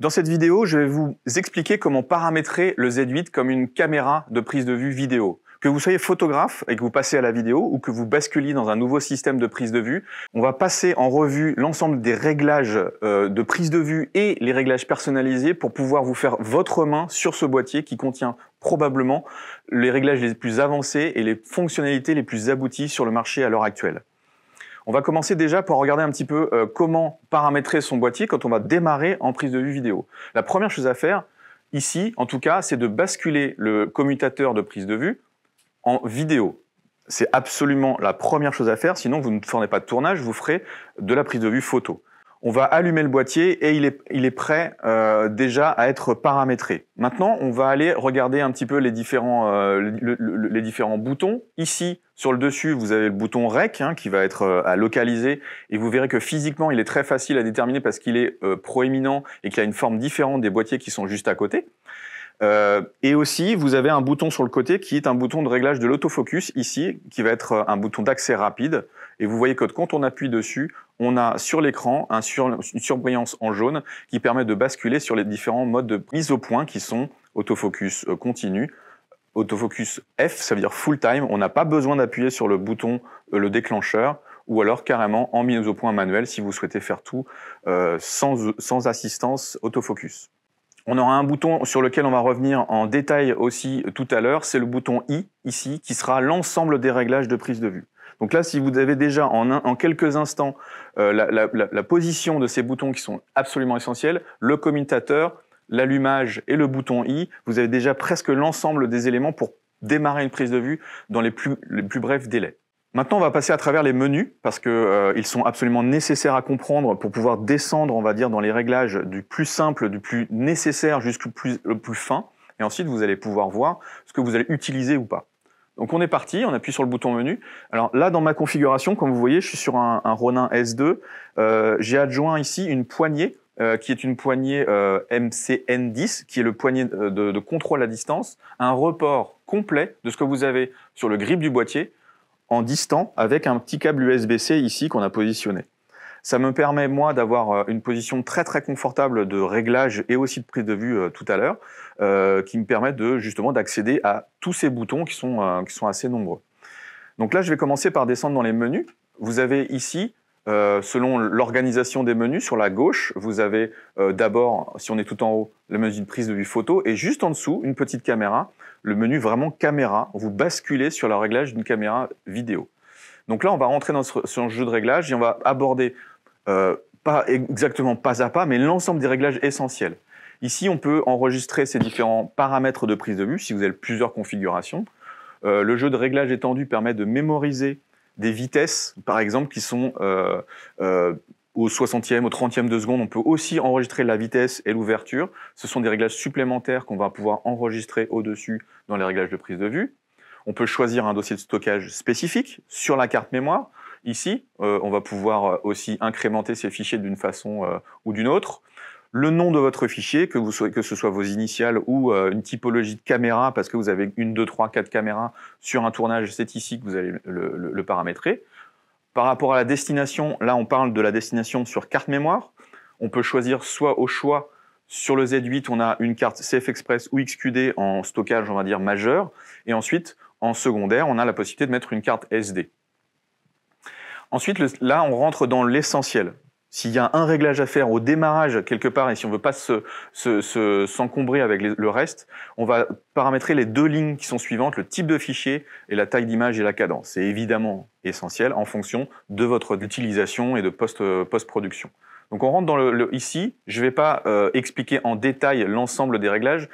Dans cette vidéo, je vais vous expliquer comment paramétrer le Z8 comme une caméra de prise de vue vidéo. Que vous soyez photographe et que vous passez à la vidéo ou que vous basculiez dans un nouveau système de prise de vue, on va passer en revue l'ensemble des réglages euh, de prise de vue et les réglages personnalisés pour pouvoir vous faire votre main sur ce boîtier qui contient probablement les réglages les plus avancés et les fonctionnalités les plus abouties sur le marché à l'heure actuelle. On va commencer déjà par regarder un petit peu euh, comment paramétrer son boîtier quand on va démarrer en prise de vue vidéo. La première chose à faire, ici en tout cas, c'est de basculer le commutateur de prise de vue en vidéo. C'est absolument la première chose à faire, sinon vous ne ferez pas de tournage, vous ferez de la prise de vue photo on va allumer le boîtier et il est, il est prêt euh, déjà à être paramétré. Maintenant, on va aller regarder un petit peu les différents, euh, les différents boutons. Ici, sur le dessus, vous avez le bouton REC hein, qui va être euh, à localiser et vous verrez que physiquement, il est très facile à déterminer parce qu'il est proéminent et qu'il a une forme différente des boîtiers qui sont juste à côté. Euh, et aussi, vous avez un bouton sur le côté qui est un bouton de réglage de l'autofocus ici, qui va être euh, un bouton d'accès rapide. Et vous voyez que quand on appuie dessus, on a sur l'écran une surbrillance en jaune qui permet de basculer sur les différents modes de mise au point qui sont autofocus euh, continu, autofocus F, ça veut dire full time. On n'a pas besoin d'appuyer sur le bouton, le déclencheur ou alors carrément en mise au point manuel si vous souhaitez faire tout sans assistance autofocus. On aura un bouton sur lequel on va revenir en détail aussi tout à l'heure, c'est le bouton I ici qui sera l'ensemble des réglages de prise de vue. Donc là, si vous avez déjà en, quelques instants euh, la, position de ces boutons qui sont absolument essentiels, le commutateur, l'allumage et le bouton I, vous avez déjà presque l'ensemble des éléments pour démarrer une prise de vue dans les plus brefs délais. Maintenant, on va passer à travers les menus parce qu'ils euh, sont absolument nécessaires à comprendre pour pouvoir descendre, on va dire, dans les réglages du plus simple, du plus nécessaire jusqu'au plus, fin. Et ensuite, vous allez pouvoir voir ce que vous allez utiliser ou pas. Donc on est parti, on appuie sur le bouton menu. Alors là, dans ma configuration, comme vous voyez, je suis sur un, Ronin S2. Euh, j'ai adjoint ici une poignée euh, qui est une poignée MCN10, qui est le poignet de, contrôle à distance, un report complet de ce que vous avez sur le grip du boîtier en distant avec un petit câble USB-C ici qu'on a positionné. Ça me permet, moi, d'avoir euh, une position très très confortable de réglage et aussi de prise de vue euh, tout à l'heure, euh, qui me permet de, justement d'accéder à tous ces boutons qui sont, qui sont assez nombreux. Donc là, je vais commencer par descendre dans les menus. Vous avez ici, selon l'organisation des menus, sur la gauche, vous avez d'abord, si on est tout en haut, la mesure de prise de vue photo, et juste en dessous, une petite caméra le menu vraiment caméra. Vous basculez sur le réglage d'une caméra vidéo. Donc là, on va rentrer dans ce, jeu de réglage et on va aborder, euh, pas exactement pas à pas, mais l'ensemble des réglages essentiels. Ici, on peut enregistrer ces différents paramètres de prise de vue si vous avez plusieurs configurations. Euh, le jeu de réglage étendu permet de mémoriser des vitesses, par exemple, qui sont euh, au 60e, au 30e de seconde, on peut aussi enregistrer la vitesse et l'ouverture. Ce sont des réglages supplémentaires qu'on va pouvoir enregistrer au-dessus dans les réglages de prise de vue. On peut choisir un dossier de stockage spécifique sur la carte mémoire. Ici, euh, on va pouvoir euh, aussi incrémenter ces fichiers d'une façon euh, ou d'une autre. Le nom de votre fichier, que, vous soyez, que ce soit vos initiales ou une typologie de caméra, parce que vous avez une, deux, trois, quatre caméras sur un tournage, c'est ici que vous allez le paramétrer. Par rapport à la destination, là on parle de la destination sur carte mémoire. On peut choisir soit au choix sur le Z8, on a une carte CF Express ou XQD en stockage, on va dire, majeur. Et ensuite, en secondaire, on a la possibilité de mettre une carte SD. Ensuite, là, on rentre dans l'essentiel. S'il y a un réglage à faire au démarrage quelque part, et si on veut pas s'encombrer avec le reste, on va paramétrer les deux lignes qui sont suivantes, le type de fichier et la taille d'image et la cadence. C'est évidemment essentiel en fonction de votre utilisation et de post-production. Donc on rentre dans le, ici, je ne vais pas euh, expliquer en détail l'ensemble des réglages.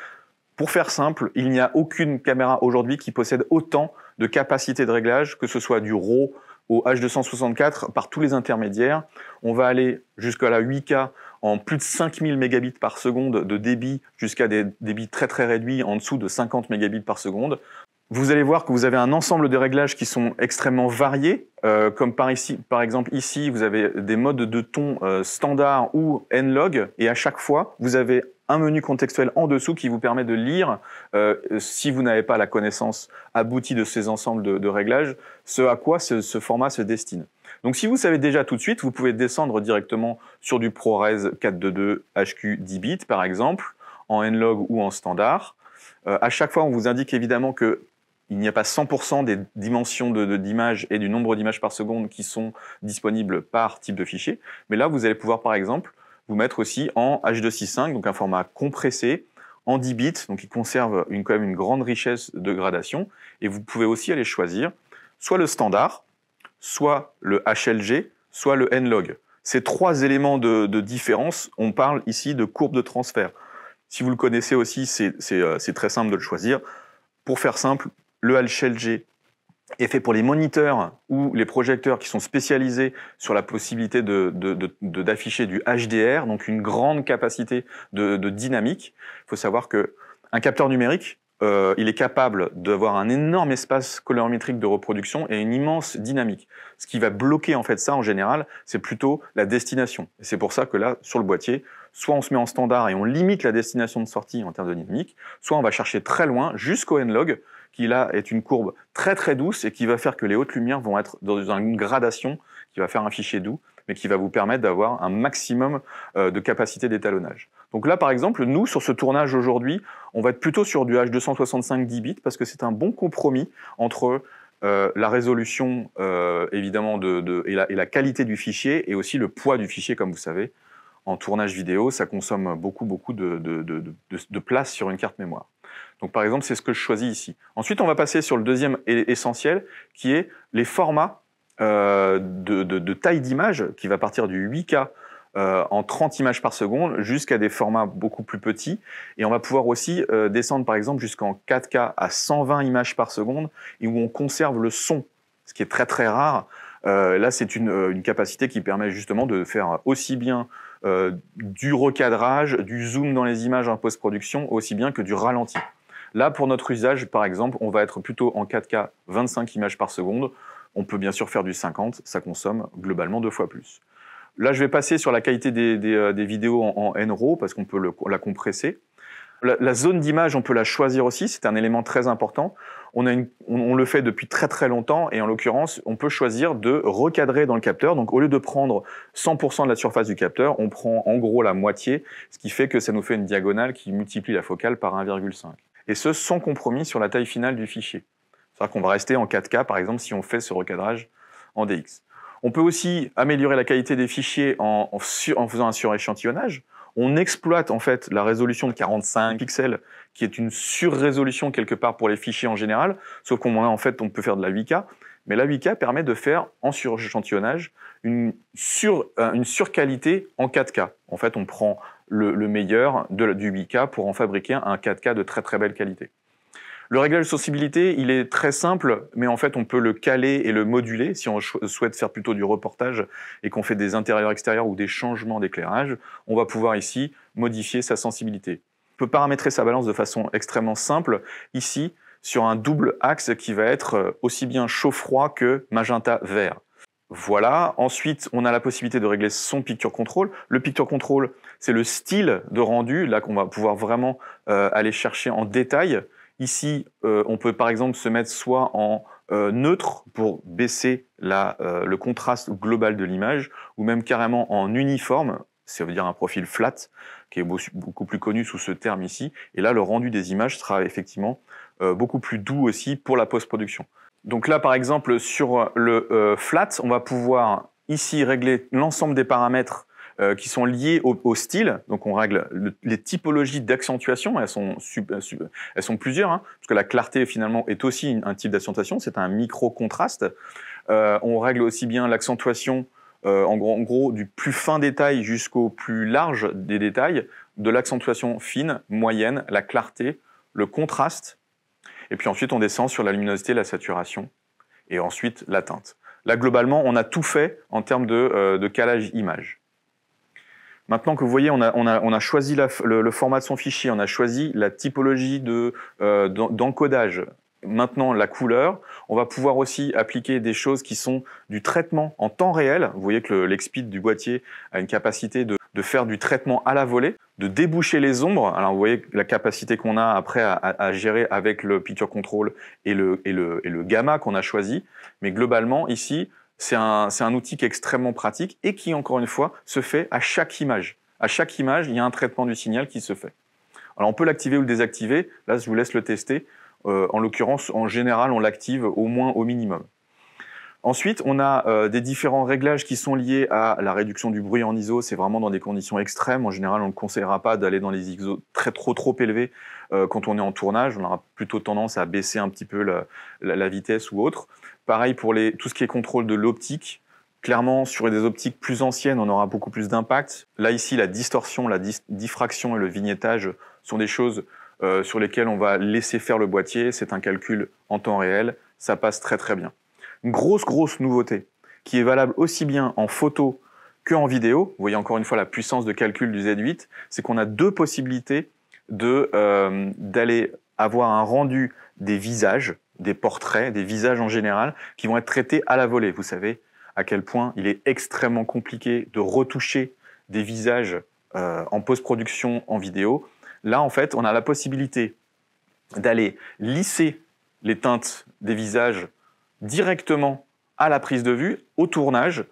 Pour faire simple, il n'y a aucune caméra aujourd'hui qui possède autant de capacités de réglage, que ce soit du RAW, au H264 par tous les intermédiaires. On va aller jusqu'à la 8K en plus de 5000 mégabits par seconde de débit jusqu'à des débits très très réduits en dessous de 50 mégabits par seconde. Vous allez voir que vous avez un ensemble de réglages qui sont extrêmement variés, euh, comme par ici, par exemple ici, vous avez des modes de ton euh, standard ou n-log, et à chaque fois, vous avez un menu contextuel en dessous qui vous permet de lire, euh, si vous n'avez pas la connaissance aboutie de ces ensembles de, réglages, ce à quoi ce, format se destine. Donc si vous savez déjà tout de suite, vous pouvez descendre directement sur du ProRes 422 HQ 10 bits par exemple, en Nlog ou en standard. Euh, à chaque fois, on vous indique évidemment que il n'y a pas 100% des dimensions d'image de, et du nombre d'images par seconde qui sont disponibles par type de fichier. Mais là, vous allez pouvoir, par exemple, vous mettre aussi en H265, donc un format compressé en 10 bits, donc il conserve une, quand même une grande richesse de gradation. Et vous pouvez aussi aller choisir soit le standard, soit le HLG, soit le N-log. Ces trois éléments de, de, différence, on parle ici de courbe de transfert. Si vous le connaissez aussi, c'est euh, très simple de le choisir. Pour faire simple, le HLG est fait pour les moniteurs ou les projecteurs qui sont spécialisés sur la possibilité d'afficher de, du HDR, donc une grande capacité de, dynamique. Il faut savoir qu'un capteur numérique, euh, il est capable d'avoir un énorme espace colorimétrique de reproduction et une immense dynamique. Ce qui va bloquer en fait ça en général, c'est plutôt la destination. c'est pour ça que là, sur le boîtier, soit on se met en standard et on limite la destination de sortie en termes de dynamique, soit on va chercher très loin jusqu'au n-log qui là est une courbe très très douce et qui va faire que les hautes lumières vont être dans une gradation qui va faire un fichier doux, mais qui va vous permettre d'avoir un maximum euh, de capacité d'étalonnage. Donc là, par exemple, nous, sur ce tournage aujourd'hui, on va être plutôt sur du H265 10 bits parce que c'est un bon compromis entre euh, la résolution, euh, évidemment, et, la, qualité du fichier et aussi le poids du fichier, comme vous savez. En tournage vidéo, ça consomme beaucoup, beaucoup de place sur une carte mémoire. Donc par exemple, c'est ce que je choisis ici. Ensuite, on va passer sur le deuxième essentiel, qui est les formats euh, de, taille d'image, qui va partir du 8K euh, en 30 images par seconde jusqu'à des formats beaucoup plus petits. Et on va pouvoir aussi euh, descendre par exemple jusqu'en 4K à 120 images par seconde, et où on conserve le son, ce qui est très très rare. là, c'est une, capacité qui permet justement de faire aussi bien du recadrage, du zoom dans les images en post-production, aussi bien que du ralenti. Là, pour notre usage, par exemple, on va être plutôt en 4K 25 images par seconde. On peut bien sûr faire du 50, ça consomme globalement deux fois plus. Là, je vais passer sur la qualité des, euh, vidéos en, en parce qu'on peut la compresser. La, zone d'image, on peut la choisir aussi, c'est un élément très important. On, on, le fait depuis très très longtemps et en l'occurrence, on peut choisir de recadrer dans le capteur. Donc au lieu de prendre 100% de la surface du capteur, on prend en gros la moitié, ce qui fait que ça nous fait une diagonale qui multiplie la focale par 1,5 et ce, sans compromis sur la taille finale du fichier. C'est-à-dire qu'on va rester en 4K, par exemple, si on fait ce recadrage en DX. On peut aussi améliorer la qualité des fichiers en, faisant un suréchantillonnage. On exploite en fait la résolution de 45 pixels, qui est une surrésolution quelque part pour les fichiers en général, sauf qu'on en fait on peut faire de la 8K. Mais la 8K permet de faire en suréchantillonnage une, sur, euh, une surqualité en 4K. En fait, on prend le, meilleur du 8K pour en fabriquer un 4K de très très belle qualité. Le réglage de sensibilité, il est très simple, mais en fait, on peut le caler et le moduler. Si on souhaite faire plutôt du reportage et qu'on fait des intérieurs-extérieurs ou des changements d'éclairage, on va pouvoir ici modifier sa sensibilité. On peut paramétrer sa balance de façon extrêmement simple. Ici, sur un double axe qui va être euh, aussi bien chaud-froid que magenta vert. Voilà, ensuite on a la possibilité de régler son picture control. Le picture control, c'est le style de rendu, là qu'on va pouvoir vraiment euh, aller chercher en détail. Ici, euh, on peut par exemple se mettre soit en euh, neutre pour baisser le contraste global de l'image, ou même carrément en uniforme, ça veut dire un profil flat, qui est beaucoup plus connu sous ce terme ici. Et là, le rendu des images sera effectivement beaucoup plus doux aussi pour la post-production. Donc là, par exemple, sur le flat, on va pouvoir ici régler l'ensemble des paramètres euh, qui sont liées au, style. Donc on règle les typologies d'accentuation, elles sont, euh, plusieurs, hein, parce que la clarté finalement est aussi un type d'accentuation, c'est un micro-contraste. Euh, on règle aussi bien l'accentuation en, gros, du plus fin détail jusqu'au plus large des détails, de l'accentuation fine, moyenne, la clarté, le contraste, et puis ensuite on descend sur la luminosité, la saturation, et ensuite la teinte. Là globalement on a tout fait en termes de calage image. Maintenant que vous voyez, on a, choisi le, format de son fichier, on a choisi la typologie euh, d'encodage. Maintenant, la couleur, on va pouvoir aussi appliquer des choses qui sont du traitement en temps réel. Vous voyez que l'expit du boîtier a une capacité de, faire du traitement à la volée, de déboucher les ombres. Alors, vous voyez la capacité qu'on a après à, gérer avec le picture control et le gamma qu'on a choisi. Mais globalement, ici, c'est un, outil qui est extrêmement pratique et qui, encore une fois, se fait à chaque image. À chaque image, il y a un traitement du signal qui se fait. Alors, on peut l'activer ou le désactiver. Là, je vous laisse le tester. Euh, en l'occurrence, en général, on l'active au moins au minimum. Ensuite, on a euh, des différents réglages qui sont liés à la réduction du bruit en ISO. C'est vraiment dans des conditions extrêmes. En général, on ne conseillera pas d'aller dans les ISO très trop trop élevés euh, quand on est en tournage. On aura plutôt tendance à baisser un petit peu la vitesse ou autre. Pareil pour tout ce qui est contrôle de l'optique. Clairement, sur des optiques plus anciennes, on aura beaucoup plus d'impact. Là, ici, la distorsion, la diffraction et le vignettage sont des choses euh, sur lesquelles on va laisser faire le boîtier. C'est un calcul en temps réel. Ça passe très très bien. grosse, grosse nouveauté qui est valable aussi bien en photo que en vidéo. Vous voyez encore une fois la puissance de calcul du Z8. C'est qu'on a deux possibilités euh, d'aller avoir un rendu des visages des portraits, des visages en général, qui vont être traités à la volée. Vous savez à quel point il est extrêmement compliqué de retoucher des visages euh, en post-production en vidéo. Là, en fait, on a la possibilité d'aller lisser les teintes des visages directement à la prise de vue, au tournage,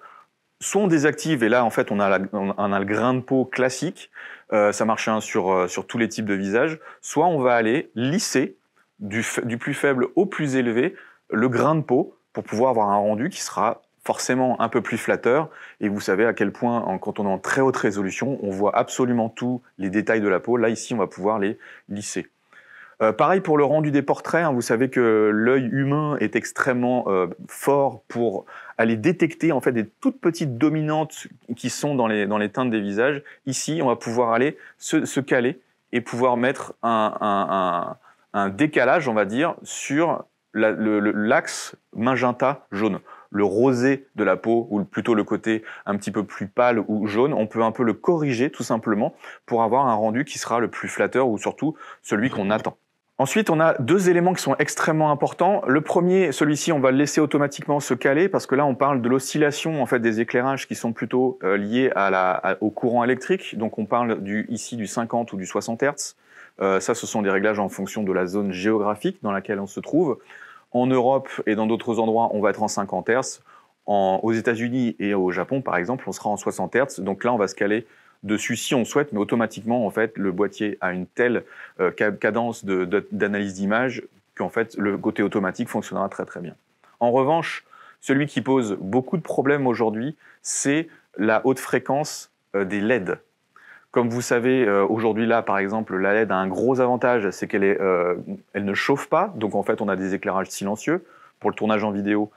soit on désactive, et là en fait on a, le grain de peau classique, euh, ça marche hein, sur, euh, sur tous les types de visages, soit on va aller lisser du, plus faible au plus élevé le grain de peau pour pouvoir avoir un rendu qui sera forcément un peu plus flatteur. Et vous savez à quel point, en, quand on est en très haute résolution, on voit absolument tous les détails de la peau. Là, ici, on va pouvoir les lisser. Euh, pareil pour le rendu des portraits, hein. vous savez que l'œil humain est extrêmement euh, fort pour aller détecter en fait des toutes petites dominantes qui sont dans les, dans les teintes des visages. Ici, on va pouvoir aller se, se caler et pouvoir mettre un un décalage, on va dire, sur l'axe magenta jaune. Le rosé de la peau, ou plutôt le côté un petit peu plus pâle ou jaune, on peut un peu le corriger tout simplement pour avoir un rendu qui sera le plus flatteur ou surtout celui qu'on attend. Ensuite, on a deux éléments qui sont extrêmement importants. Le premier, celui-ci, on va le laisser automatiquement se caler parce que là, on parle de l'oscillation en fait des éclairages qui sont plutôt euh, liés au courant électrique. Donc, on parle ici du 50 ou du 60 Hz. Euh, ça, ce sont des réglages en fonction de la zone géographique dans laquelle on se trouve. En Europe et dans d'autres endroits, on va être en 50 Hz. aux États-Unis et au Japon, par exemple, on sera en 60 Hz. Donc là, on va se caler dessus si on souhaite, mais automatiquement, en fait, le boîtier a une telle euh, cadence d'analyse d'image qu'en fait, le côté automatique fonctionnera très très bien. En revanche, celui qui pose beaucoup de problèmes aujourd'hui, c'est la haute fréquence euh, des LED. Comme vous savez, euh, aujourd'hui là, par exemple, la LED a un gros avantage, c'est qu'elle euh, elle ne chauffe pas. Donc en fait, on a des éclairages silencieux. Pour le tournage en vidéo,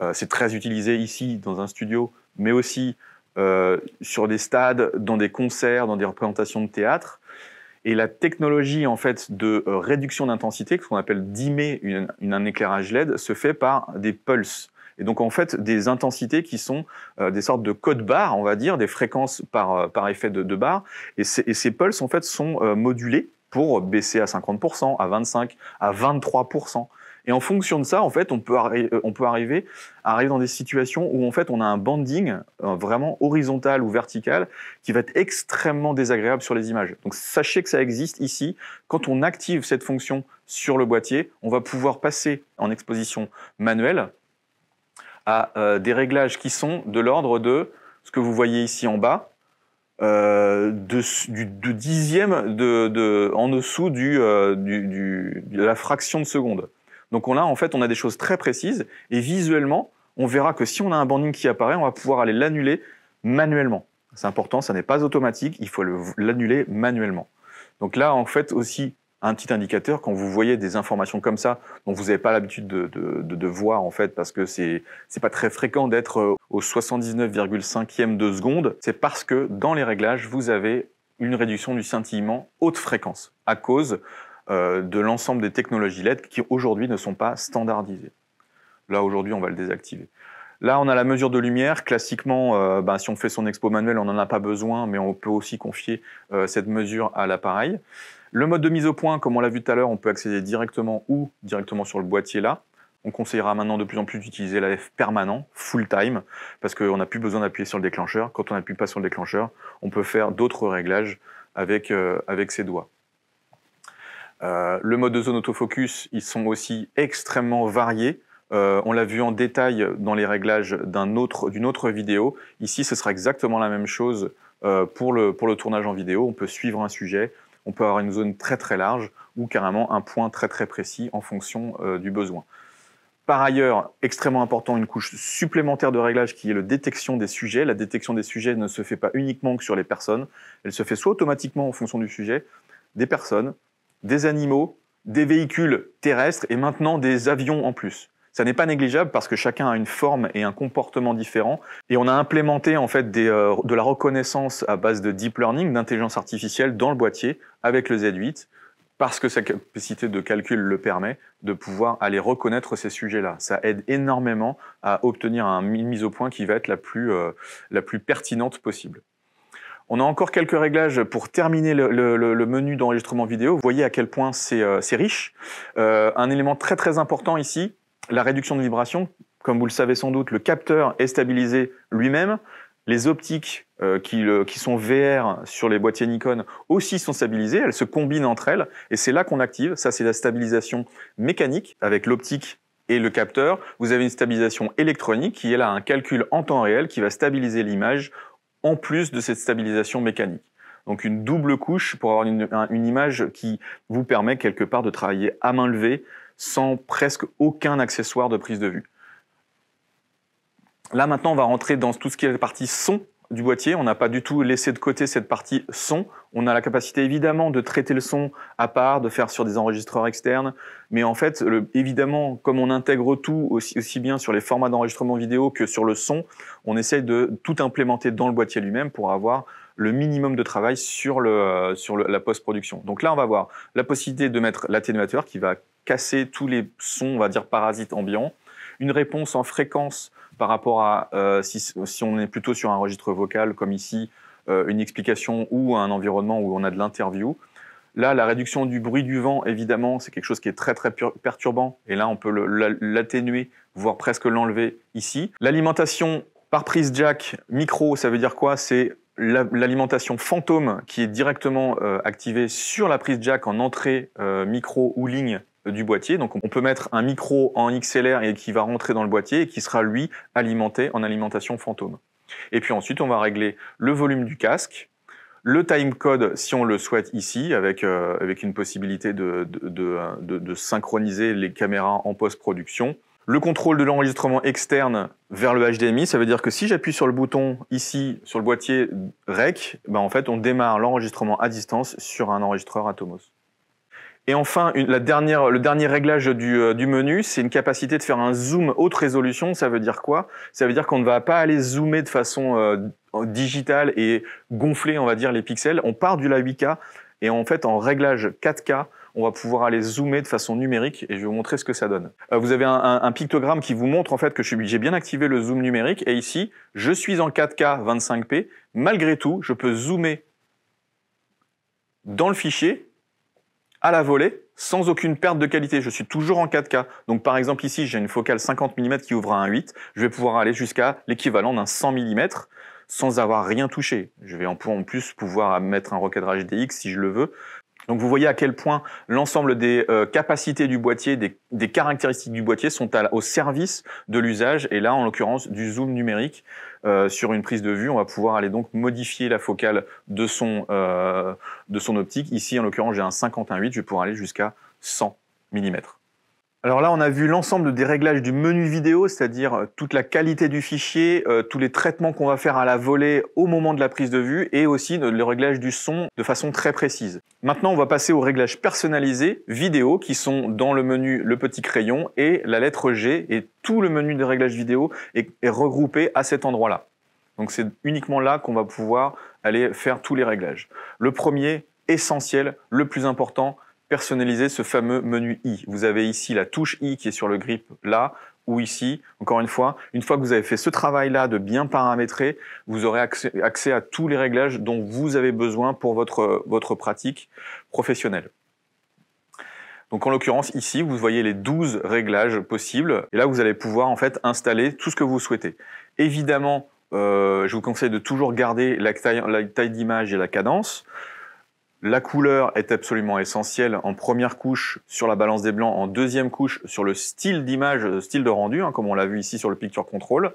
euh, c'est très utilisé ici dans un studio, mais aussi sur des stades, dans des concerts, dans des représentations de théâtre. Et la technologie en fait de réduction d'intensité, ce qu'on appelle dimmer un éclairage LED, se fait par des pulses. Et donc en fait des intensités qui sont euh, des sortes de codes barres, on va dire, des fréquences par, euh, par effet de, de barre. Et, ces pulses en fait sont euh, modulés pour baisser à 50%, à 25%, à 23%. Et en fonction de ça, en fait, on peut, on peut arriver, dans des situations où en fait on a un banding vraiment horizontal ou vertical qui va être extrêmement désagréable sur les images. Donc sachez que ça existe ici. Quand on active cette fonction sur le boîtier, on va pouvoir passer en exposition manuelle à euh, des réglages qui sont de l'ordre de ce que vous voyez ici en bas, euh, de, du, dixième en dessous euh, de la fraction de seconde. Donc on a en fait on a des choses très précises et visuellement on verra que si on a un banding qui apparaît, on va pouvoir aller l'annuler manuellement. C'est important, ça n'est pas automatique, il faut l'annuler manuellement. Donc là en fait aussi un petit indicateur, quand vous voyez des informations comme ça, dont vous n'avez pas l'habitude de, voir, en fait, parce que c'est n'est pas très fréquent d'être euh, au 79,5e de seconde, c'est parce que dans les réglages, vous avez une réduction du scintillement haute fréquence, à cause euh, de l'ensemble des technologies LED qui aujourd'hui ne sont pas standardisées. Là, aujourd'hui, on va le désactiver. Là, on a la mesure de lumière. Classiquement, euh, bah, si on fait son expo manuel, on n'en a pas besoin, mais on peut aussi confier cette mesure à l'appareil. Le mode de mise au point, comme on l'a vu tout à l'heure, on peut accéder directement ou directement sur le boîtier là. On conseillera maintenant de plus en plus d'utiliser la F permanent, full time, parce qu'on n'a plus besoin d'appuyer sur le déclencheur. Quand on n'appuie pas sur le déclencheur, on peut faire d'autres réglages avec, euh, avec ses doigts. Euh, le mode de zone autofocus, ils sont aussi extrêmement variés. Euh, on l'a vu en détail dans les réglages d'une autre, autre, vidéo. Ici, ce sera exactement la même chose pour, pour le tournage en vidéo. On peut suivre un sujet, on peut avoir une zone très très large ou carrément un point très très précis en fonction euh, du besoin. Par ailleurs, extrêmement important, une couche supplémentaire de réglage qui est la détection des sujets. La détection des sujets ne se fait pas uniquement que sur les personnes, elle se fait soit automatiquement en fonction du sujet, des personnes, des animaux, des véhicules terrestres et maintenant des avions en plus. Ça n'est pas négligeable parce que chacun a une forme et un comportement différent. Et on a implémenté en fait des, euh, de la reconnaissance à base de deep learning, d'intelligence artificielle dans le boîtier avec le Z8 parce que sa capacité de calcul le permet, de pouvoir aller reconnaître ces sujets-là. Ça aide énormément à obtenir une mise au point qui va être la plus, euh, la plus pertinente possible. On a encore quelques réglages pour terminer le, menu d'enregistrement vidéo. Vous voyez à quel point c'est euh, riche. un élément très très important ici, la réduction de vibration, comme vous le savez sans doute, le capteur est stabilisé lui-même. Les optiques euh, qui, sont VR sur les boîtiers Nikon aussi sont stabilisées, elles se combinent entre elles, et c'est là qu'on active, ça c'est la stabilisation mécanique avec l'optique et le capteur, vous avez une stabilisation électronique qui est là un calcul en temps réel qui va stabiliser l'image en plus de cette stabilisation mécanique. Donc une double couche pour avoir une image qui vous permet quelque part de travailler à main levée sans presque aucun accessoire de prise de vue. Là maintenant, on va rentrer dans tout ce qui est la partie son du boîtier. On n'a pas du tout laissé de côté cette partie son. On a la capacité évidemment de traiter le son à part, de faire sur des enregistreurs externes. Mais en fait, évidemment, comme on intègre tout aussi, bien sur les formats d'enregistrement vidéo que sur le son, on essaye de tout implémenter dans le boîtier lui-même pour avoir le minimum de travail sur, la post-production. Donc là, on va avoir la possibilité de mettre l'atténuateur qui va casser tous les sons, on va dire, parasites ambiants. Une réponse en fréquence par rapport à euh, si, on est plutôt sur un registre vocal, comme ici, euh, une explication ou un environnement où on a de l'interview. Là, la réduction du bruit du vent, évidemment, c'est quelque chose qui est très très perturbant. Et là, on peut l'atténuer, voire presque l'enlever ici. L'alimentation par prise jack micro, ça veut dire quoi C'est l'alimentation fantôme qui est directement euh, activée sur la prise jack en entrée micro ou ligne du boîtier. Donc on peut mettre un micro en XLR et qui va rentrer dans le boîtier et qui sera lui alimenté en alimentation fantôme. Et puis ensuite on va régler le volume du casque, le timecode si on le souhaite ici avec, euh, avec une possibilité de, synchroniser les caméras en post-production. Le contrôle de l'enregistrement externe vers le HDMI, ça veut dire que si j'appuie sur le bouton ici, sur le boîtier REC, ben en fait on démarre l'enregistrement à distance sur un enregistreur Atomos. Et enfin, le dernier réglage euh, du, menu, c'est une capacité de faire un zoom haute résolution. Ça veut dire quoi Ça veut dire qu'on ne va pas aller zoomer de façon euh, digitale et gonfler, on va dire, les pixels. On part du la 8K et en fait, en réglage 4K, on va pouvoir aller zoomer de façon numérique et je vais vous montrer ce que ça donne. Euh, vous avez un, un pictogramme qui vous montre en fait que j'ai bien activé le zoom numérique et ici, je suis en 4K 25p. Malgré tout, je peux zoomer dans le fichier à la volée, sans aucune perte de qualité. Je suis toujours en 4K. Donc par exemple ici, j'ai une focale 50 mm qui ouvre à un 8. Je vais pouvoir aller jusqu'à l'équivalent d'un 100 mm sans avoir rien touché. Je vais en plus pouvoir mettre un recadrage DX si je le veux. Donc vous voyez à quel point l'ensemble des euh, capacités du boîtier, des, caractéristiques du boîtier sont au service de l'usage et là en l'occurrence du zoom numérique euh, sur une prise de vue, on va pouvoir aller donc modifier la focale de son, euh, de son optique. Ici, en l'occurrence, j'ai un 51.8, je vais pouvoir aller jusqu'à 100 mm. Alors là, on a vu l'ensemble des réglages du menu vidéo, c'est-à-dire euh, toute la qualité du fichier, euh, tous les traitements qu'on va faire à la volée au moment de la prise de vue et aussi les réglages du son de façon très précise. Maintenant, on va passer aux réglages personnalisés vidéo qui sont dans le menu le petit crayon et la lettre G et tout le menu de réglages vidéo est regroupé à cet endroit-là. Donc c'est uniquement là qu'on va pouvoir aller faire tous les réglages. Le premier, essentiel, le plus important, personnaliser ce fameux menu i. Vous avez ici la touche i qui est sur le grip là, ou ici, encore une fois, une fois que vous avez fait ce travail-là de bien paramétrer, vous aurez accès, à tous les réglages dont vous avez besoin pour votre, pratique professionnelle. Donc en l'occurrence, ici, vous voyez les 12 réglages possibles, et là, vous allez pouvoir en fait installer tout ce que vous souhaitez. Évidemment, euh, je vous conseille de toujours garder la taille d'image et la cadence, la couleur est absolument essentielle en première couche sur la balance des blancs, en deuxième couche sur le style d'image, euh, style de rendu, hein, comme on l'a vu ici sur le Picture Control.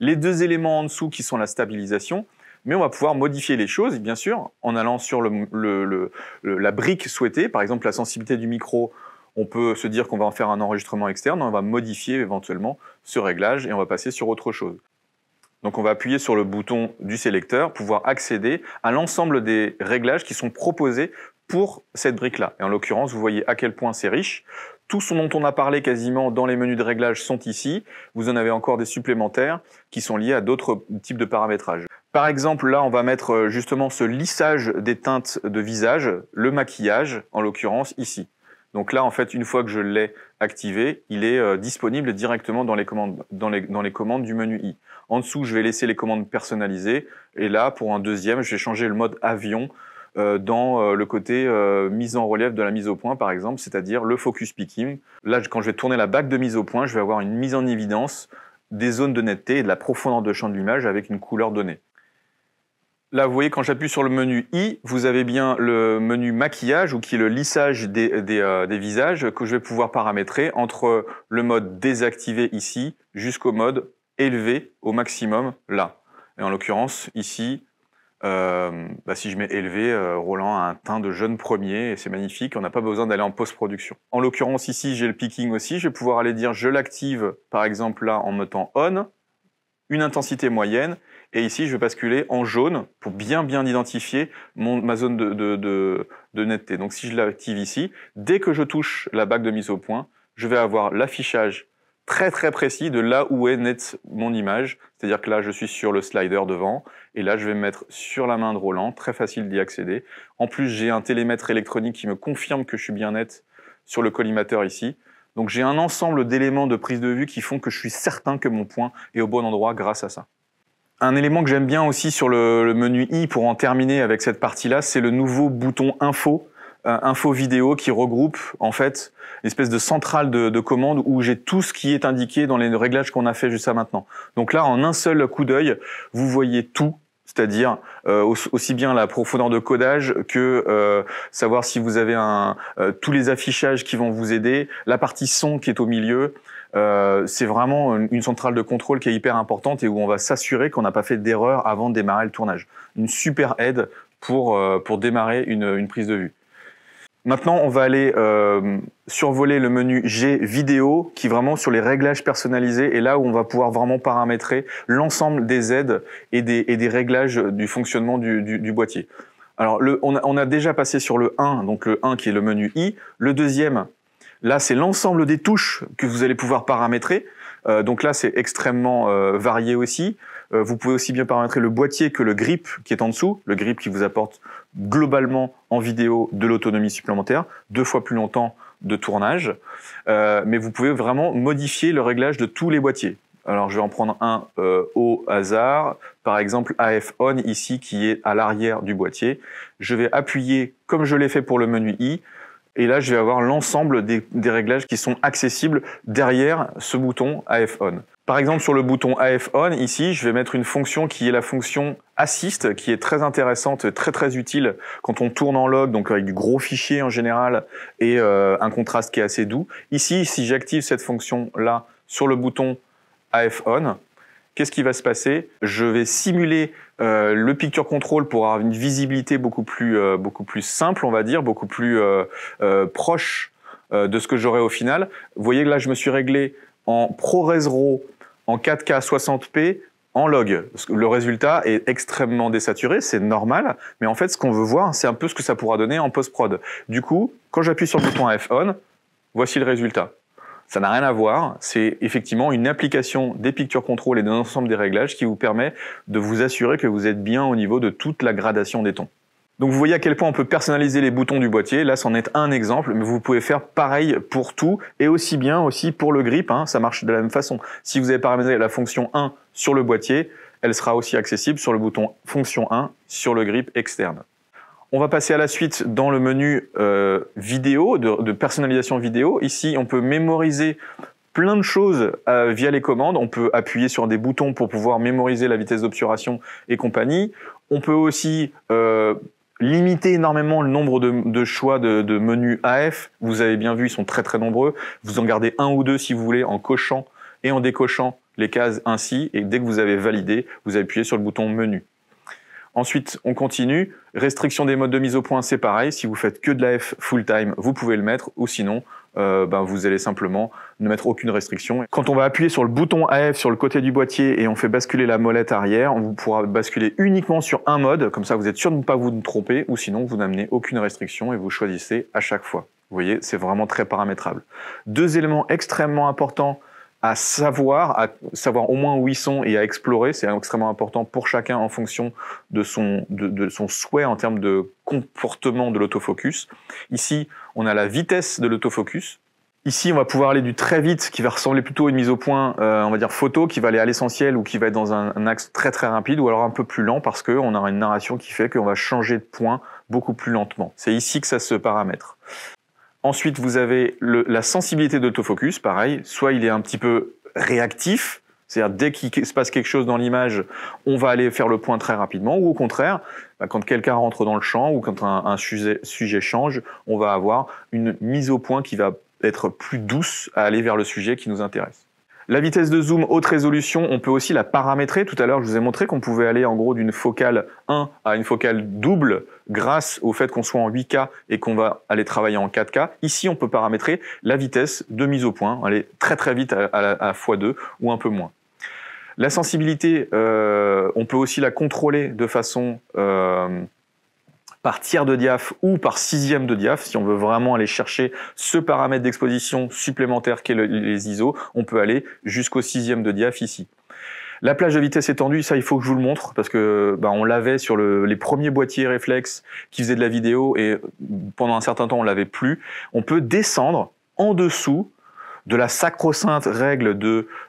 Les deux éléments en dessous qui sont la stabilisation, mais on va pouvoir modifier les choses, bien sûr, en allant sur la brique souhaitée, par exemple la sensibilité du micro. On peut se dire qu'on va en faire un enregistrement externe, on va modifier éventuellement ce réglage et on va passer sur autre chose. Donc on va appuyer sur le bouton du sélecteur, pouvoir accéder à l'ensemble des réglages qui sont proposés pour cette brique-là. Et en l'occurrence, vous voyez à quel point c'est riche. Tout ce dont on a parlé quasiment dans les menus de réglage sont ici. Vous en avez encore des supplémentaires qui sont liés à d'autres types de paramétrages. Par exemple, là, on va mettre euh, justement ce lissage des teintes de visage, le maquillage, en l'occurrence, ici. Donc là, en fait, une fois que je l'ai activé, il est euh, disponible directement dans les, commandes, dans les commandes du menu I. En dessous, je vais laisser les commandes personnalisées. Et là, pour un deuxième, je vais changer le mode avion euh, dans euh, le côté euh, mise en relief de la mise au point, par exemple, c'est-à-dire le focus picking. Là, quand je vais tourner la bague de mise au point, je vais avoir une mise en évidence des zones de netteté et de la profondeur de champ de l'image avec une couleur donnée. Là, vous voyez, quand j'appuie sur le menu I, vous avez bien le menu maquillage, ou qui est le lissage des, visages, que je vais pouvoir paramétrer entre le mode désactivé ici jusqu'au mode élevé au maximum là. Et en l'occurrence, ici, euh, bah, si je mets élevé, euh, Roland a un teint de jeune premier et c'est magnifique. On n'a pas besoin d'aller en post-production. En l'occurrence, ici, j'ai le picking aussi. Je vais pouvoir aller dire je l'active, par exemple, là, en mettant on, une intensité moyenne. Et ici, je vais basculer en jaune pour bien, bien identifier mon, ma zone de, de netteté. Donc, si je l'active ici, dès que je touche la bague de mise au point, je vais avoir l'affichage très très précis de là où est nette mon image. C'est-à-dire que là, je suis sur le slider devant, et là, je vais me mettre sur la main de Roland, très facile d'y accéder. En plus, j'ai un télémètre électronique qui me confirme que je suis bien net sur le collimateur ici. Donc j'ai un ensemble d'éléments de prise de vue qui font que je suis certain que mon point est au bon endroit grâce à ça. Un élément que j'aime bien aussi sur le, menu i pour en terminer avec cette partie-là, c'est le nouveau bouton info info vidéo qui regroupe en fait une espèce de centrale de, commande où j'ai tout ce qui est indiqué dans les réglages qu'on a fait jusqu'à maintenant. Donc là, en un seul coup d'œil, vous voyez tout c'est-à-dire euh, aussi bien la profondeur de codage que euh, savoir si vous avez euh, tous les affichages qui vont vous aider, la partie son qui est au milieu. c'est vraiment une, centrale de contrôle qui est hyper importante et où on va s'assurer qu'on n'a pas fait d'erreur avant de démarrer le tournage. Une super aide pour, pour démarrer une prise de vue. Maintenant, on va aller euh, survoler le menu G vidéo qui est vraiment sur les réglages personnalisés et là où on va pouvoir vraiment paramétrer l'ensemble des aides et des, réglages du fonctionnement du, boîtier. Alors, on, a, déjà passé sur le 1, donc le 1 qui est le menu I. Le deuxième, là, c'est l'ensemble des touches que vous allez pouvoir paramétrer. Euh, donc là, c'est extrêmement euh, varié aussi. vous pouvez aussi bien paramétrer le boîtier que le grip qui est en dessous, le grip qui vous apporte globalement en vidéo de l'autonomie supplémentaire, deux fois plus longtemps de tournage, euh, mais vous pouvez vraiment modifier le réglage de tous les boîtiers. Alors je vais en prendre un euh, au hasard, par exemple AF On ici qui est à l'arrière du boîtier. Je vais appuyer comme je l'ai fait pour le menu I, et là je vais avoir l'ensemble des, des réglages qui sont accessibles derrière ce bouton AF On. Par exemple sur le bouton AF On ici, je vais mettre une fonction qui est la fonction Assist qui est très intéressante, très très utile quand on tourne en log, donc avec du gros fichier en général et euh, un contraste qui est assez doux. Ici, si j'active cette fonction là sur le bouton AF on, qu'est-ce qui va se passer Je vais simuler euh, le picture control pour avoir une visibilité beaucoup plus euh, beaucoup plus simple, on va dire, beaucoup plus proche de ce que j'aurai au final. Vous voyez que là, je me suis réglé en ProRes RAW en 4K 60p en log. Le résultat est extrêmement désaturé, c'est normal, mais en fait, ce qu'on veut voir, c'est un peu ce que ça pourra donner en post-prod. Du coup, quand j'appuie sur le bouton f on voici le résultat. Ça n'a rien à voir, c'est effectivement une application des Picture Control et d'un ensemble des réglages qui vous permet de vous assurer que vous êtes bien au niveau de toute la gradation des tons. Donc vous voyez à quel point on peut personnaliser les boutons du boîtier. Là, c'en est un exemple, mais vous pouvez faire pareil pour tout et aussi bien aussi pour le grip. Hein, ça marche de la même façon. Si vous avez paramétré la fonction 1 sur le boîtier, elle sera aussi accessible sur le bouton fonction 1 sur le grip externe. On va passer à la suite dans le menu euh, vidéo, de, personnalisation vidéo. Ici, on peut mémoriser plein de choses euh, via les commandes. On peut appuyer sur des boutons pour pouvoir mémoriser la vitesse d'obsuration et compagnie. On peut aussi euh, limiter énormément le nombre de, choix de, de, menus AF. Vous avez bien vu, ils sont très très nombreux. Vous en gardez un ou deux si vous voulez en cochant et en décochant les cases ainsi, et dès que vous avez validé, vous appuyez sur le bouton menu. Ensuite, on continue. Restriction des modes de mise au point, c'est pareil. Si vous faites que de la F full time, vous pouvez le mettre, ou sinon, euh, ben, vous allez simplement ne mettre aucune restriction. Quand on va appuyer sur le bouton AF sur le côté du boîtier et on fait basculer la molette arrière, on pourra basculer uniquement sur un mode, comme ça vous êtes sûr de ne pas vous tromper, ou sinon vous n'amenez aucune restriction et vous choisissez à chaque fois. Vous voyez, c'est vraiment très paramétrable. Deux éléments extrêmement importants à savoir, à savoir au moins où ils sont et à explorer, c'est extrêmement important pour chacun en fonction de son, de, son souhait en termes de comportement de l'autofocus. Ici, on a la vitesse de l'autofocus, Ici, on va pouvoir aller du très vite, qui va ressembler plutôt à une mise au point, euh, on va dire photo, qui va aller à l'essentiel ou qui va être dans un, un, axe très très rapide, ou alors un peu plus lent parce qu'on aura une narration qui fait qu'on va changer de point beaucoup plus lentement. C'est ici que ça se paramètre. Ensuite, vous avez la sensibilité d'autofocus, pareil. Soit il est un petit peu réactif, c'est-à-dire dès qu'il se passe quelque chose dans l'image, on va aller faire le point très rapidement, ou au contraire, bah, quand quelqu'un rentre dans le champ ou quand un, sujet, change, on va avoir une mise au point qui va être plus douce à aller vers le sujet qui nous intéresse. La vitesse de zoom haute résolution, on peut aussi la paramétrer. Tout à l'heure, je vous ai montré qu'on pouvait aller en gros d'une focale 1 à une focale double grâce au fait qu'on soit en 8K et qu'on va aller travailler en 4K. Ici, on peut paramétrer la vitesse de mise au point, aller très très vite à, x2 ou un peu moins. La sensibilité, euh, on peut aussi la contrôler de façon... Euh, par tiers de diaph ou par sixième de diaph, si on veut vraiment aller chercher ce paramètre d'exposition supplémentaire qu'est les ISO, on peut aller jusqu'au sixième de diaph ici. La plage de vitesse étendue, ça il faut que je vous le montre parce que bah, on l'avait sur les premiers boîtiers réflexes qui faisaient de la vidéo et pendant un certain temps on l'avait plus. On peut descendre en dessous de la sacro-sainte règle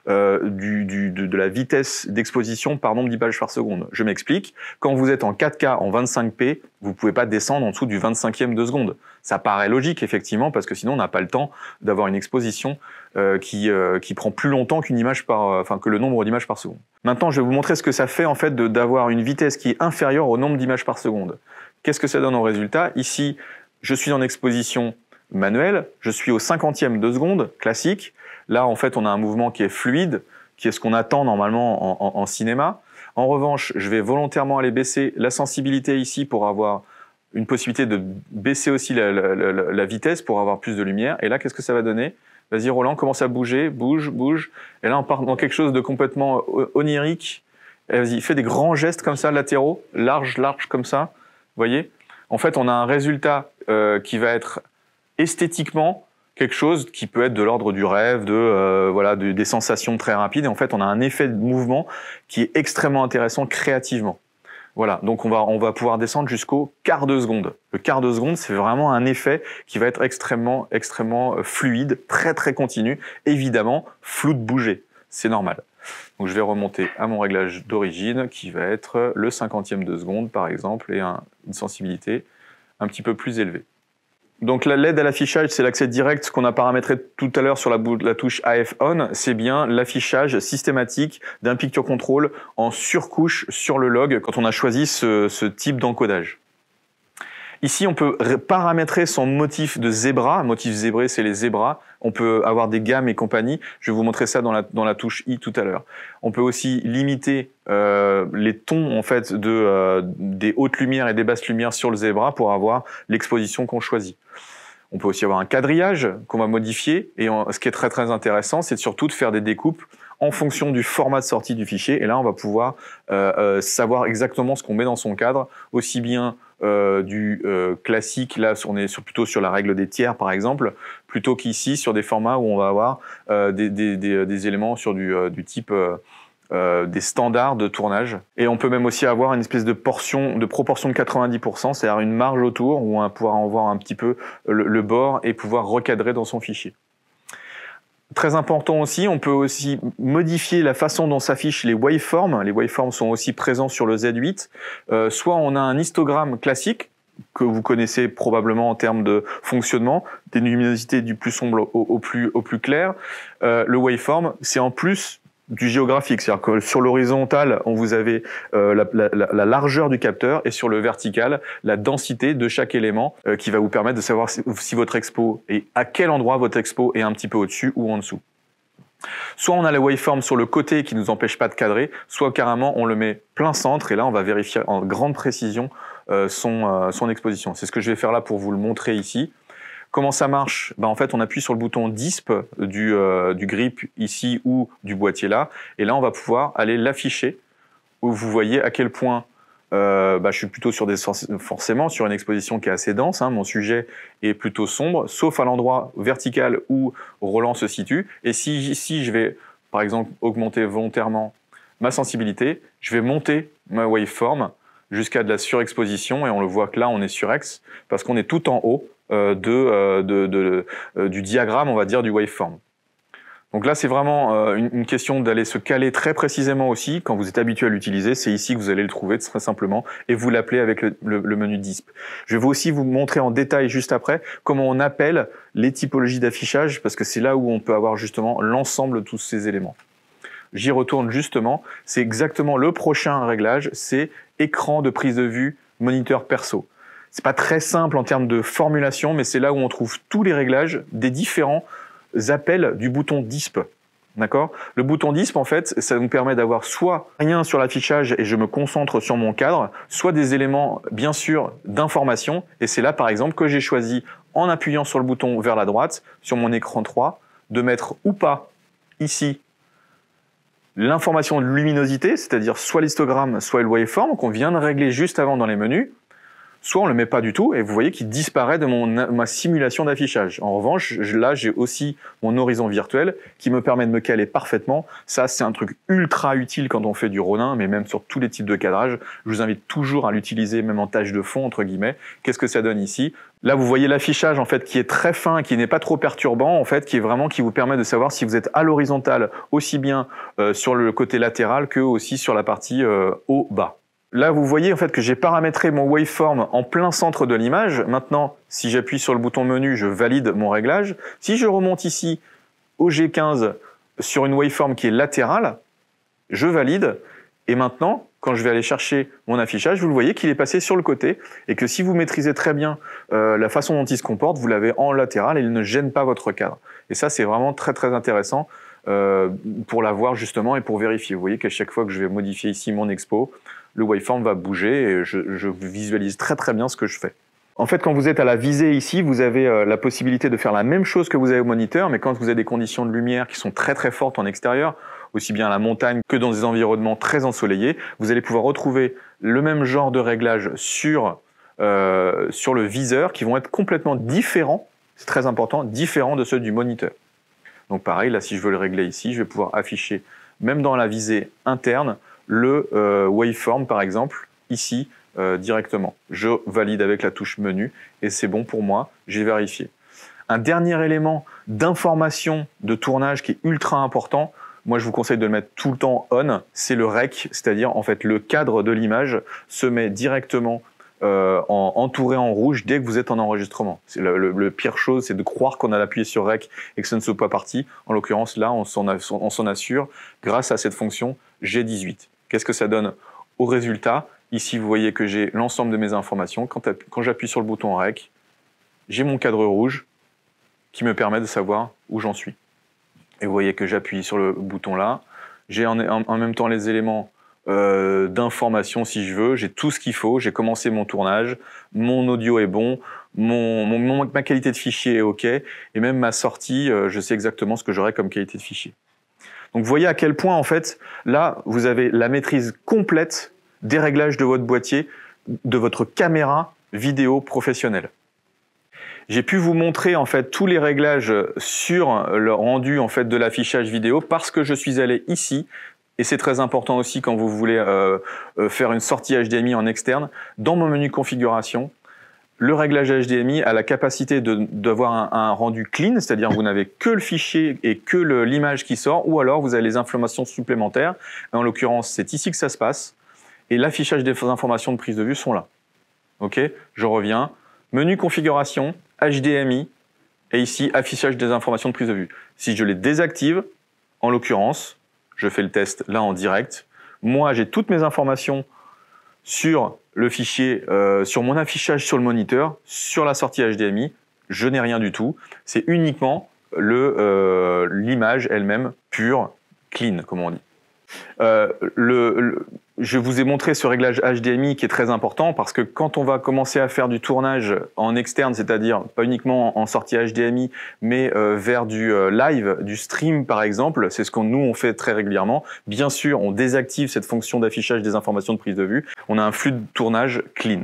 euh, de, de, la vitesse d'exposition par nombre d'images par seconde. Je m'explique. Quand vous êtes en 4K en 25p, vous pouvez pas descendre en dessous du 25e de seconde. Ça paraît logique, effectivement, parce que sinon, on n'a pas le temps d'avoir une exposition euh, qui, euh, qui prend plus longtemps qu'une image par, enfin, que le nombre d'images par seconde. Maintenant, je vais vous montrer ce que ça fait, en fait, d'avoir une vitesse qui est inférieure au nombre d'images par seconde. Qu'est-ce que ça donne en résultat Ici, je suis en exposition manuel, je suis au cinquantième de seconde, classique. Là, en fait, on a un mouvement qui est fluide, qui est ce qu'on attend normalement en, cinéma. En revanche, je vais volontairement aller baisser la sensibilité ici pour avoir une possibilité de baisser aussi la, vitesse pour avoir plus de lumière. Et là, qu'est-ce que ça va donner Vas-y Roland, commence à bouger, bouge, bouge. Et là, on part dans quelque chose de complètement euh, onirique. Vas-y, fais des grands gestes comme ça, latéraux, large, large comme ça. Vous voyez En fait, on a un résultat euh, qui va être esthétiquement quelque chose qui peut être de l'ordre du rêve, de euh, voilà, des sensations très rapides. Et en fait, on a un effet de mouvement qui est extrêmement intéressant créativement. Voilà, donc on va, on va pouvoir descendre jusqu'au quart de seconde. Le quart de seconde, c'est vraiment un effet qui va être extrêmement, extrêmement euh, fluide, très, très continu. Évidemment, flou de bouger, c'est normal. Donc je vais remonter à mon réglage d'origine qui va être le cinquantième de seconde, par exemple, et une sensibilité un petit peu plus élevée. Donc l'aide à l'affichage, c'est l'accès direct, qu'on a paramétré tout à l'heure sur la, touche AF On, c'est bien l'affichage systématique d'un picture control en surcouche sur le log quand on a choisi ce, ce type d'encodage. Ici, on peut paramétrer son motif de zébra. Motif zébré, c'est les zébras. On peut avoir des gammes et compagnie. Je vais vous montrer ça dans la, touche i tout à l'heure. On peut aussi limiter euh, les tons en fait de euh, des hautes lumières et des basses lumières sur le zebra pour avoir l'exposition qu'on choisit. On peut aussi avoir un quadrillage qu'on va modifier. Et ce qui est très très intéressant, c'est surtout de faire des découpes en fonction du format de sortie du fichier. Et là, on va pouvoir euh, savoir exactement ce qu'on met dans son cadre, aussi bien du classique, là on est sur, plutôt sur la règle des tiers par exemple, plutôt qu'ici sur des formats où on va avoir euh, euh, des, éléments sur du, euh, type des standards de tournage. Et on peut même aussi avoir une espèce de portion, de proportion de 90%, c'est-à-dire une marge autour où on va pouvoir en voir un petit peu le, bord et pouvoir recadrer dans son fichier. Très important aussi, on peut aussi modifier la façon dont s'affichent les waveforms. Les waveforms sont aussi présents sur le Z8. soit on a un histogramme classique, que vous connaissez probablement en termes de fonctionnement, des luminosités du plus sombre au, plus, au plus clair. Euh, le waveform, c'est en plus du géographique, c'est-à-dire que sur l'horizontal, on vous avez euh, la, largeur du capteur et sur le vertical, la densité de chaque élément euh, qui va vous permettre de savoir si, votre expo est à quel endroit votre expo est un petit peu au-dessus ou en dessous. Soit on a le waveform sur le côté qui nous empêche pas de cadrer, soit carrément on le met plein centre et là on va vérifier en grande précision euh, euh, son, exposition. C'est ce que je vais faire là pour vous le montrer ici. Comment ça marche ben, En fait, on appuie sur le bouton DISP euh, du, grip ici ou du boîtier là. Et là, on va pouvoir aller l'afficher où vous voyez à quel point ben, je suis plutôt sur des, forcément sur une exposition qui est assez dense. Hein. mon sujet est plutôt sombre, sauf à l'endroit vertical où Roland se situe. Et si, si je vais, par exemple, augmenter volontairement ma sensibilité, je vais monter ma waveform jusqu'à de la surexposition. Et on le voit que là, on est sur surex parce qu'on est tout en haut euh, de, euh, euh, du diagramme, on va dire, du waveform. Donc là, c'est vraiment une, question d'aller se caler très précisément aussi. Quand vous êtes habitué à l'utiliser, c'est ici que vous allez le trouver très simplement et vous l'appelez avec le, le, menu DISP. Je vais aussi vous montrer en détail juste après comment on appelle les typologies d'affichage parce que c'est là où on peut avoir justement l'ensemble de tous ces éléments. J'y retourne justement. C'est exactement le prochain réglage, c'est écran de prise de vue, moniteur perso. C'est pas très simple en termes de formulation, mais c'est là où on trouve tous les réglages des différents appels du bouton DISP. D'accord Le bouton DISP, en fait, ça nous permet d'avoir soit rien sur l'affichage et je me concentre sur mon cadre, soit des éléments, bien sûr, d'information. Et c'est là, par exemple, que j'ai choisi, en appuyant sur le bouton vers la droite, sur mon écran 3, de mettre ou pas, ici, l'information de luminosité, c'est-à-dire soit l'histogramme, soit le waveform, qu'on vient de régler juste avant dans les menus, soit on le met pas du tout et vous voyez qu'il disparaît de mon, ma simulation d'affichage. En revanche, là j'ai aussi mon horizon virtuel qui me permet de me caler parfaitement. Ça c'est un truc ultra utile quand on fait du Ronin, mais même sur tous les types de cadrage. Je vous invite toujours à l'utiliser même en tâche de fond entre guillemets. Qu'est-ce que ça donne ici Là, vous voyez l'affichage en fait qui est très fin, qui n'est pas trop perturbant en fait, qui est vraiment qui vous permet de savoir si vous êtes à l'horizontale aussi bien euh, sur le côté latéral que aussi sur la partie haut-bas. Euh, Là, vous voyez en fait que j'ai paramétré mon waveform en plein centre de l'image. Maintenant, si j'appuie sur le bouton menu, je valide mon réglage. Si je remonte ici au G15 sur une waveform qui est latérale, je valide. Et maintenant, quand je vais aller chercher mon affichage, vous le voyez qu'il est passé sur le côté et que si vous maîtrisez très bien euh, la façon dont il se comporte, vous l'avez en latéral et il ne gêne pas votre cadre. Et ça, c'est vraiment très très intéressant euh, pour l'avoir justement et pour vérifier. Vous voyez qu'à chaque fois que je vais modifier ici mon expo, le waveform va bouger et je, visualise très très bien ce que je fais. En fait, quand vous êtes à la visée ici, vous avez euh, la possibilité de faire la même chose que vous avez au moniteur, mais quand vous avez des conditions de lumière qui sont très très fortes en extérieur, aussi bien à la montagne que dans des environnements très ensoleillés, vous allez pouvoir retrouver le même genre de réglages sur, euh, sur le viseur qui vont être complètement différents, c'est très important, différents de ceux du moniteur. Donc pareil, là si je veux le régler ici, je vais pouvoir afficher, même dans la visée interne, le euh, waveform, par exemple, ici, euh, directement. Je valide avec la touche menu et c'est bon pour moi, j'ai vérifié. Un dernier élément d'information de tournage qui est ultra important, moi je vous conseille de le mettre tout le temps on, c'est le rec, c'est-à-dire en fait le cadre de l'image se met directement euh, entouré en rouge dès que vous êtes en enregistrement. le, pire chose, c'est de croire qu'on a appuyé sur rec et que ça ne soit pas parti. En l'occurrence, là, on s'en assure grâce à cette fonction G18. Qu'est-ce que ça donne au résultat Ici, vous voyez que j'ai l'ensemble de mes informations. Quand, j'appuie sur le bouton REC, j'ai mon cadre rouge qui me permet de savoir où j'en suis. Et vous voyez que j'appuie sur le bouton là. J'ai en, même temps les éléments euh, d'information si je veux. J'ai tout ce qu'il faut. J'ai commencé mon tournage. Mon audio est bon. ma qualité de fichier est OK. Et même ma sortie, euh, je sais exactement ce que j'aurai comme qualité de fichier. Donc vous voyez à quel point en fait là vous avez la maîtrise complète des réglages de votre boîtier, de votre caméra vidéo professionnelle. J'ai pu vous montrer en fait tous les réglages sur le rendu en fait de l'affichage vidéo parce que je suis allé ici et c'est très important aussi quand vous voulez euh, euh, faire une sortie HDMI en externe dans mon menu configuration le réglage HDMI a la capacité d'avoir un, rendu clean, c'est-à-dire vous n'avez que le fichier et que l'image qui sort, ou alors vous avez les informations supplémentaires. en l'occurrence, c'est ici que ça se passe. Et l'affichage des informations de prise de vue sont là. OK Je reviens. Menu configuration, HDMI, et ici, affichage des informations de prise de vue. Si je les désactive, en l'occurrence, je fais le test là en direct, moi j'ai toutes mes informations sur le fichier euh, sur mon affichage sur le moniteur, sur la sortie HDMI, je n'ai rien du tout. C'est uniquement euh, l'image elle-même pure, clean, comme on dit. Euh, je vous ai montré ce réglage HDMI qui est très important parce que quand on va commencer à faire du tournage en externe, c'est-à-dire pas uniquement en sortie HDMI, mais euh, vers du euh, live, du stream par exemple, c'est ce qu'on nous on fait très régulièrement. Bien sûr, on désactive cette fonction d'affichage des informations de prise de vue. On a un flux de tournage clean.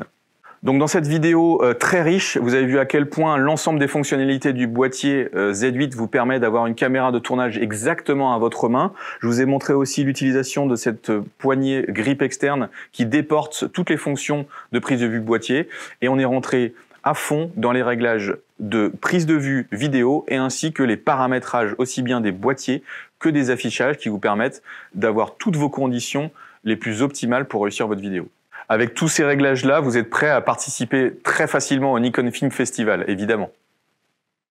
Donc dans cette vidéo euh, très riche, vous avez vu à quel point l'ensemble des fonctionnalités du boîtier euh, Z8 vous permet d'avoir une caméra de tournage exactement à votre main. Je vous ai montré aussi l'utilisation de cette euh, poignée grippe externe qui déporte toutes les fonctions de prise de vue boîtier. Et on est rentré à fond dans les réglages de prise de vue vidéo et ainsi que les paramétrages aussi bien des boîtiers que des affichages qui vous permettent d'avoir toutes vos conditions les plus optimales pour réussir votre vidéo. Avec tous ces réglages-là, vous êtes prêt à participer très facilement au Nikon Film Festival, évidemment.